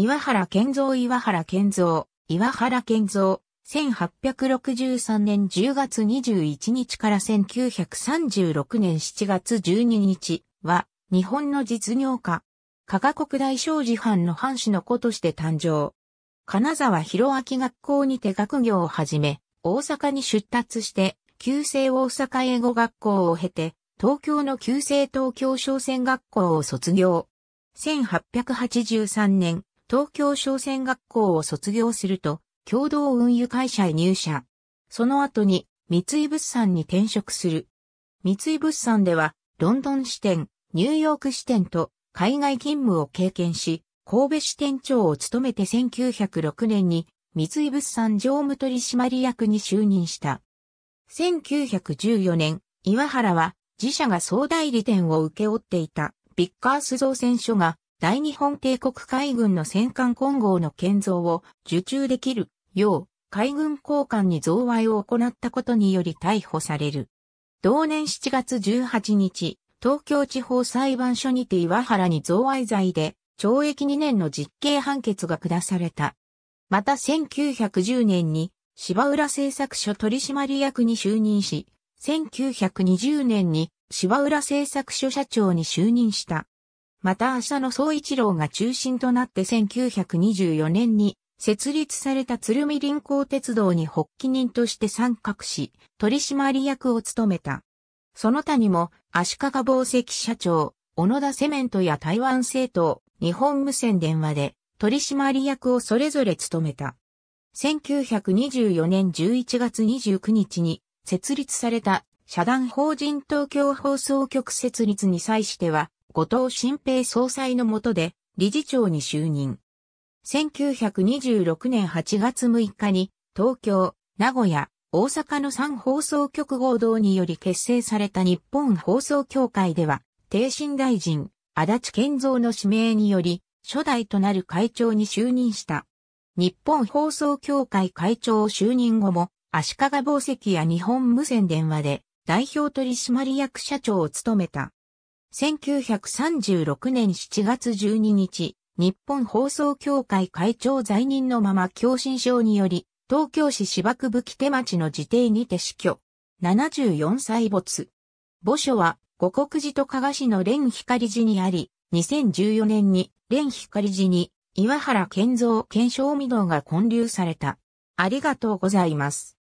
岩原健造岩原健造岩原健造1863年10月21日から1936年7月12日は日本の実業家。加賀国大商事藩の藩士の子として誕生。金沢広明学校にて学業を始め、大阪に出立して、旧制大阪英語学校を経て、東京の旧制東京商船学校を卒業。1883年、東京商船学校を卒業すると、共同運輸会社へ入社。その後に、三井物産に転職する。三井物産では、ロンドン支店、ニューヨーク支店と海外勤務を経験し、神戸支店長を務めて1906年に三井物産常務取締役に就任した。1914年、岩原は自社が総代理店を受け負っていたビッカース造船所が大日本帝国海軍の戦艦混合の建造を受注できるよう海軍交換に贈賄を行ったことにより逮捕される。同年7月18日、東京地方裁判所にて岩原に贈賄罪で懲役2年の実刑判決が下された。また1910年に芝浦製作所取締役に就任し、1920年に芝浦製作所社長に就任した。また浅野総一郎が中心となって1924年に設立された鶴見臨行鉄道に発起人として参画し、取締役を務めた。その他にも、足利宝石社長、小野田セメントや台湾政党、日本無線電話で取締役をそれぞれ務めた。1924年11月29日に設立された社団法人東京放送局設立に際しては、後藤新平総裁の下で理事長に就任。1926年8月6日に東京、名古屋、大阪の3放送局合同により結成された日本放送協会では、帝新大臣、足立健三の指名により、初代となる会長に就任した。日本放送協会会長就任後も、足利宝石や日本無線電話で代表取締役社長を務めた。1936年7月12日、日本放送協会会長在任のまま共心症により、東京市芝区武器手町の自邸にて死去。74歳没。墓所は、五国寺と加賀市の蓮光寺にあり、2014年に蓮光寺に岩原健造健正御堂が建立された。ありがとうございます。